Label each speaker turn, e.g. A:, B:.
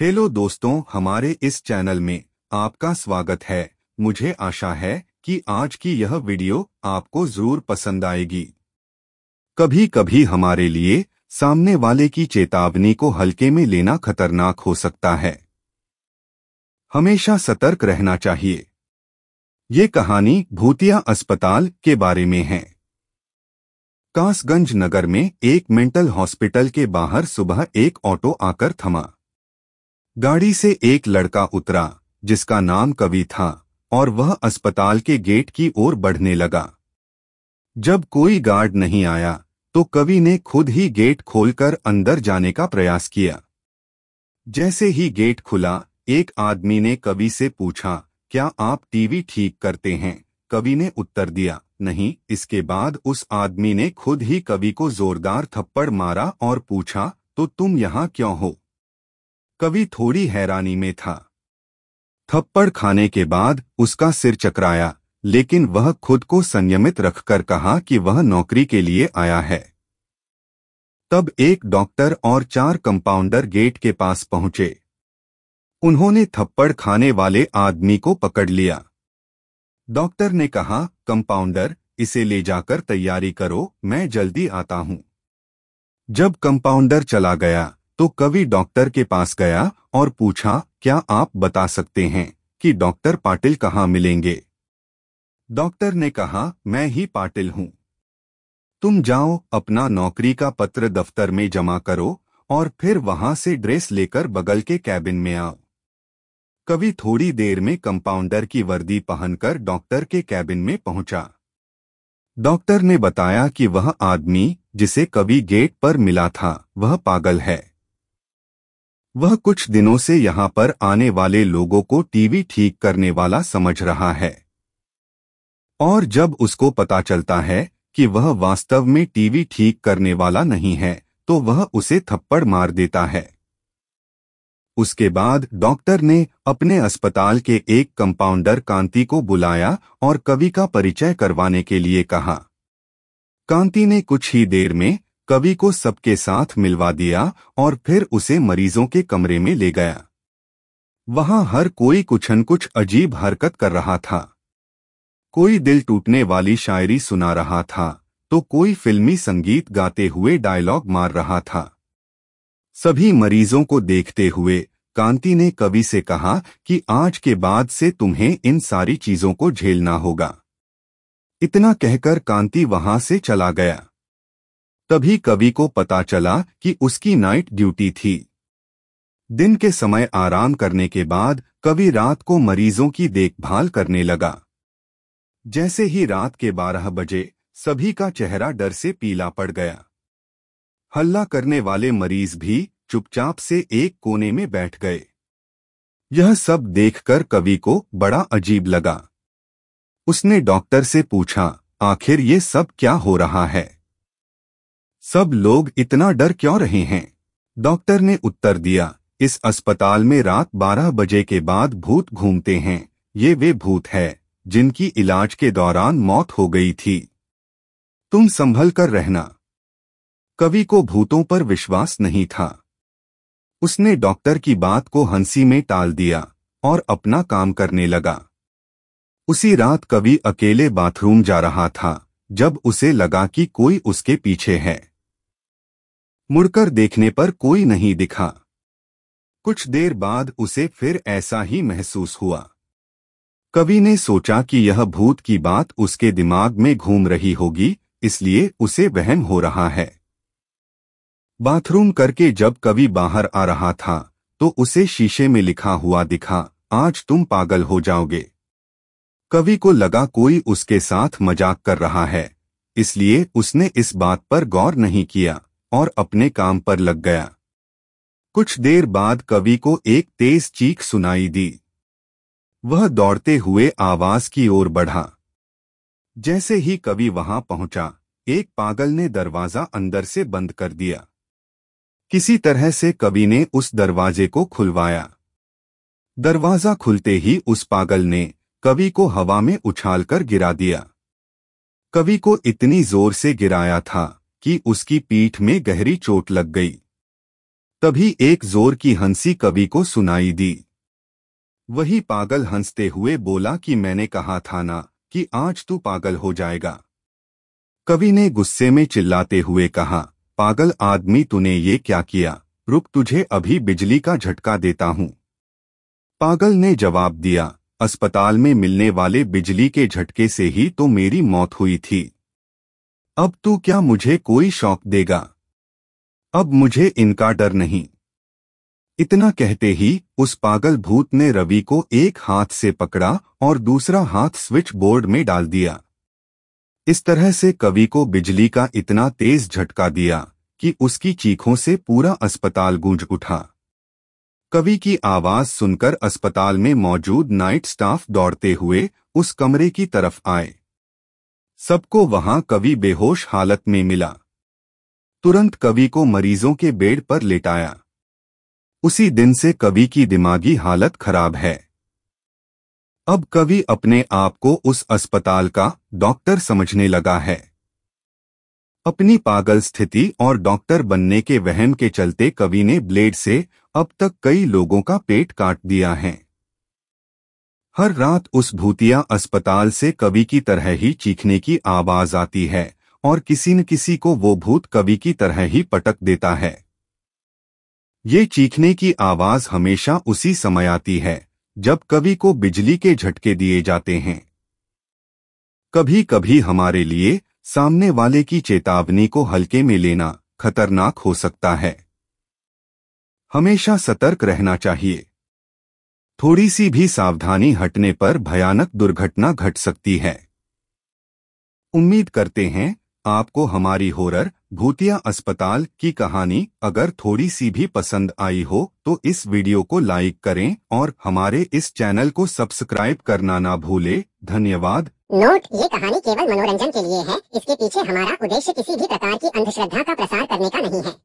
A: hello दोस्तों हमारे इस चैनल में आपका स्वागत है मुझे आशा है कि आज की यह वीडियो आपको जरूर पसंद आएगी कभी कभी हमारे लिए सामने वाले की चेतावनी को हल्के में लेना खतरनाक हो सकता है हमेशा सतर्क रहना चाहिए ये कहानी भूतिया अस्पताल के बारे में है कासगंज नगर में एक मेंटल हॉस्पिटल के बाहर सुबह एक ऑटो आकर थमा गाड़ी से एक लड़का उतरा जिसका नाम कवि था और वह अस्पताल के गेट की ओर बढ़ने लगा जब कोई गार्ड नहीं आया तो कवि ने खुद ही गेट खोलकर अंदर जाने का प्रयास किया जैसे ही गेट खुला एक आदमी ने कवि से पूछा क्या आप टीवी ठीक करते हैं कवि ने उत्तर दिया नहीं इसके बाद उस आदमी ने खुद ही कवि को जोरदार थप्पड़ मारा और पूछा तो तुम यहाँ क्यों हो कवि थोड़ी हैरानी में था थप्पड़ खाने के बाद उसका सिर चकराया लेकिन वह खुद को संयमित रखकर कहा कि वह नौकरी के लिए आया है तब एक डॉक्टर और चार कंपाउंडर गेट के पास पहुंचे उन्होंने थप्पड़ खाने वाले आदमी को पकड़ लिया डॉक्टर ने कहा कंपाउंडर इसे ले जाकर तैयारी करो मैं जल्दी आता हूं जब कंपाउंडर चला गया तो कवि डॉक्टर के पास गया और पूछा क्या आप बता सकते हैं कि डॉक्टर पाटिल कहाँ मिलेंगे डॉक्टर ने कहा मैं ही पाटिल हूं तुम जाओ अपना नौकरी का पत्र दफ्तर में जमा करो और फिर वहां से ड्रेस लेकर बगल के कैबिन में आओ कवि थोड़ी देर में कंपाउंडर की वर्दी पहनकर डॉक्टर के कैबिन में पहुंचा डॉक्टर ने बताया कि वह आदमी जिसे कवि गेट पर मिला था वह पागल है वह कुछ दिनों से यहाँ पर आने वाले लोगों को टीवी ठीक करने वाला समझ रहा है और जब उसको पता चलता है कि वह वास्तव में टीवी ठीक करने वाला नहीं है तो वह उसे थप्पड़ मार देता है उसके बाद डॉक्टर ने अपने अस्पताल के एक कंपाउंडर कांति को बुलाया और कवि का परिचय करवाने के लिए कहा कांति ने कुछ ही देर में कवि को सबके साथ मिलवा दिया और फिर उसे मरीजों के कमरे में ले गया वहां हर कोई कुछ न कुछ अजीब हरकत कर रहा था कोई दिल टूटने वाली शायरी सुना रहा था तो कोई फिल्मी संगीत गाते हुए डायलॉग मार रहा था सभी मरीजों को देखते हुए कांति ने कवि से कहा कि आज के बाद से तुम्हें इन सारी चीजों को झेलना होगा इतना कहकर कांति वहां से चला गया तभी कवि को पता चला कि उसकी नाइट ड्यूटी थी दिन के समय आराम करने के बाद कवि रात को मरीजों की देखभाल करने लगा जैसे ही रात के बारह बजे सभी का चेहरा डर से पीला पड़ गया हल्ला करने वाले मरीज भी चुपचाप से एक कोने में बैठ गए यह सब देखकर कवि को बड़ा अजीब लगा उसने डॉक्टर से पूछा आखिर ये सब क्या हो रहा है सब लोग इतना डर क्यों रहे हैं डॉक्टर ने उत्तर दिया इस अस्पताल में रात 12 बजे के बाद भूत घूमते हैं ये वे भूत है जिनकी इलाज के दौरान मौत हो गई थी तुम संभल कर रहना कवि को भूतों पर विश्वास नहीं था उसने डॉक्टर की बात को हंसी में टाल दिया और अपना काम करने लगा उसी रात कवि अकेले बाथरूम जा रहा था जब उसे लगा कि कोई उसके पीछे है मुड़कर देखने पर कोई नहीं दिखा कुछ देर बाद उसे फिर ऐसा ही महसूस हुआ कवि ने सोचा कि यह भूत की बात उसके दिमाग में घूम रही होगी इसलिए उसे वहम हो रहा है बाथरूम करके जब कवि बाहर आ रहा था तो उसे शीशे में लिखा हुआ दिखा आज तुम पागल हो जाओगे कवि को लगा कोई उसके साथ मजाक कर रहा है इसलिए उसने इस बात पर गौर नहीं किया और अपने काम पर लग गया कुछ देर बाद कवि को एक तेज चीख सुनाई दी वह दौड़ते हुए आवाज की ओर बढ़ा जैसे ही कवि वहां पहुंचा एक पागल ने दरवाजा अंदर से बंद कर दिया किसी तरह से कवि ने उस दरवाजे को खुलवाया दरवाजा खुलते ही उस पागल ने कवि को हवा में उछालकर गिरा दिया कवि को इतनी जोर से गिराया था कि उसकी पीठ में गहरी चोट लग गई तभी एक जोर की हंसी कवि को सुनाई दी वही पागल हंसते हुए बोला कि मैंने कहा था ना कि आज तू पागल हो जाएगा कवि ने गुस्से में चिल्लाते हुए कहा पागल आदमी तूने ये क्या किया रुक तुझे अभी बिजली का झटका देता हूं पागल ने जवाब दिया अस्पताल में मिलने वाले बिजली के झटके से ही तो मेरी मौत हुई थी अब तू क्या मुझे कोई शौक देगा अब मुझे इनका डर नहीं इतना कहते ही उस पागल भूत ने रवि को एक हाथ से पकड़ा और दूसरा हाथ स्विच बोर्ड में डाल दिया इस तरह से कवि को बिजली का इतना तेज झटका दिया कि उसकी चीखों से पूरा अस्पताल गूंज उठा कवि की आवाज सुनकर अस्पताल में मौजूद नाइट स्टाफ दौड़ते हुए उस कमरे की तरफ आए सबको वहां कवि बेहोश हालत में मिला तुरंत कवि को मरीजों के बेड पर लेटाया उसी दिन से कवि की दिमागी हालत खराब है अब कवि अपने आप को उस अस्पताल का डॉक्टर समझने लगा है अपनी पागल स्थिति और डॉक्टर बनने के वहम के चलते कवि ने ब्लेड से अब तक कई लोगों का पेट काट दिया है हर रात उस भूतिया अस्पताल से कवि की तरह ही चीखने की आवाज आती है और किसी न किसी को वो भूत कवि की तरह ही पटक देता है ये चीखने की आवाज हमेशा उसी समय आती है जब कवि को बिजली के झटके दिए जाते हैं कभी कभी हमारे लिए सामने वाले की चेतावनी को हल्के में लेना खतरनाक हो सकता है हमेशा सतर्क रहना चाहिए थोड़ी सी भी सावधानी हटने पर भयानक दुर्घटना घट सकती है उम्मीद करते हैं आपको हमारी होरर भूतिया अस्पताल की कहानी अगर थोड़ी सी भी पसंद आई हो तो इस वीडियो को लाइक करें और हमारे इस चैनल को सब्सक्राइब करना ना भूले धन्यवाद नोट ये कहानी केवल मनोरंजन के लिए है इसके पीछे हमारा उद्देश्य किसी भी प्रकार की अंधश्रद्धा का प्रसार करने का नहीं है